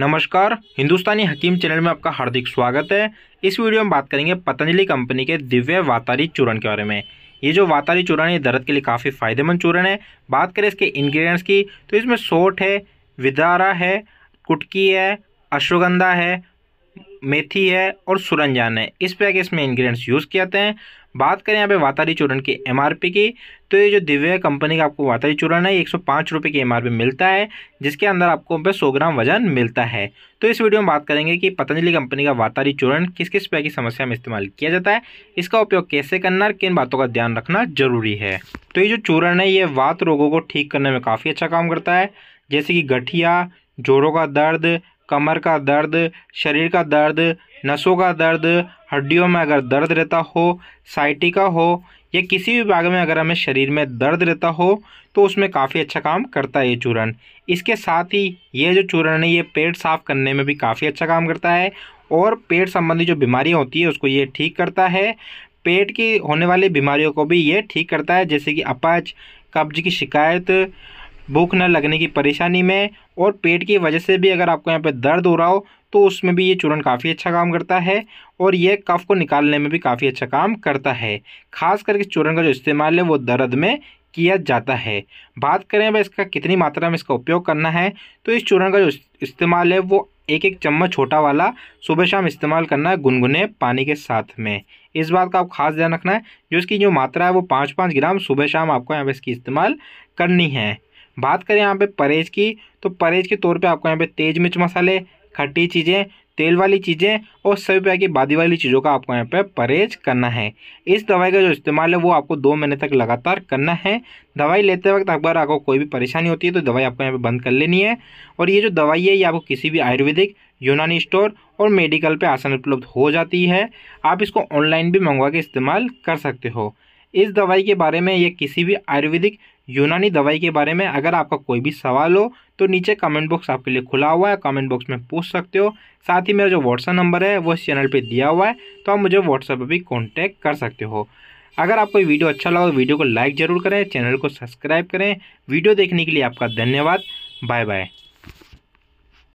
नमस्कार हिंदुस्तानी हकीम चैनल में आपका हार्दिक स्वागत है इस वीडियो में बात करेंगे पतंजलि कंपनी के दिव्य वातारी चूरण के बारे में ये जो वातारी चूरण है दर्द के लिए काफ़ी फायदेमंद चूरण है बात करें इसके इंग्रेडिएंट्स की तो इसमें सोट है विदारा है कुटकी है अश्वगंधा है मेथी है और सुरंजान है इस तरह के इसमें इंग्रेडिएंट्स यूज़ किए जाते हैं बात करें यहाँ पे वातारी चूर्ण की एमआरपी की तो ये जो दिव्य कंपनी का आपको वातारी चूर्ण है एक सौ रुपये की एमआरपी मिलता है जिसके अंदर आपको पे सौ ग्राम वजन मिलता है तो इस वीडियो में बात करेंगे कि पतंजलि कंपनी का वातारी चूर्ण किस किस तरह की समस्या में इस्तेमाल किया जाता है इसका उपयोग कैसे करना और किन बातों का ध्यान रखना जरूरी है तो ये जो चूर्ण है ये वात रोगों को ठीक करने में काफ़ी अच्छा काम करता है जैसे कि गठिया जोड़ों का दर्द कमर का दर्द शरीर का दर्द नसों का दर्द हड्डियों में अगर दर्द रहता हो साइटिका हो या किसी भी भाग में अगर हमें शरीर में दर्द रहता हो तो उसमें काफ़ी अच्छा काम करता है ये चूर्ण इसके साथ ही ये जो चूर्ण है ये पेट साफ करने में भी काफ़ी अच्छा काम करता है और पेट संबंधी जो बीमारियाँ होती है उसको ये ठीक करता है पेट की होने वाली बीमारियों को भी ये ठीक करता है जैसे कि अपच कब्ज की शिकायत भूख न लगने की परेशानी में और पेट की वजह से भी अगर आपको यहाँ पे दर्द हो रहा हो तो उसमें भी ये चूर्ण काफ़ी अच्छा काम करता है और ये कफ को निकालने में भी काफ़ी अच्छा काम करता है खास करके चूर्ण का जो इस्तेमाल है वो दर्द में किया जाता है बात करें अब इसका कितनी मात्रा में इसका उपयोग करना है तो इस चूर्ण का जो इस्तेमाल है वो एक एक चम्मच छोटा वाला सुबह शाम इस्तेमाल करना है गुनगुने पानी के साथ में इस बात का आप खास ध्यान रखना है जो इसकी जो मात्रा है वो पाँच पाँच ग्राम सुबह शाम आपको यहाँ पर इसकी इस्तेमाल करनी है बात करें यहाँ पे परहेज की तो परहेज के तौर पे आपको यहाँ पे तेज मिर्च मसाले खट्टी चीज़ें तेल वाली चीज़ें और सभी प्रकार की बादी वाली चीज़ों का आपको यहाँ पर परहेज करना है इस दवाई का जो इस्तेमाल है वो आपको दो महीने तक लगातार करना है दवाई लेते वक्त अगर आपको कोई भी परेशानी होती है तो दवाई आपको यहाँ पर बंद कर लेनी है और ये जो दवाई है ये आपको किसी भी आयुर्वेदिक यूनानी स्टोर और मेडिकल पर आसान उपलब्ध हो जाती है आप इसको ऑनलाइन भी मंगवा के इस्तेमाल कर सकते हो इस दवाई के बारे में ये किसी भी आयुर्वेदिक यूनानी दवाई के बारे में अगर आपका कोई भी सवाल हो तो नीचे कमेंट बॉक्स आपके लिए खुला हुआ है कमेंट बॉक्स में पूछ सकते हो साथ ही मेरा जो व्हाट्सअप नंबर है वो इस चैनल पे दिया हुआ है तो आप मुझे व्हाट्सएप पर भी कॉन्टैक्ट कर सकते हो अगर आपको वीडियो अच्छा लगा तो वीडियो को लाइक ज़रूर करें चैनल को सब्सक्राइब करें वीडियो देखने के लिए आपका धन्यवाद बाय बाय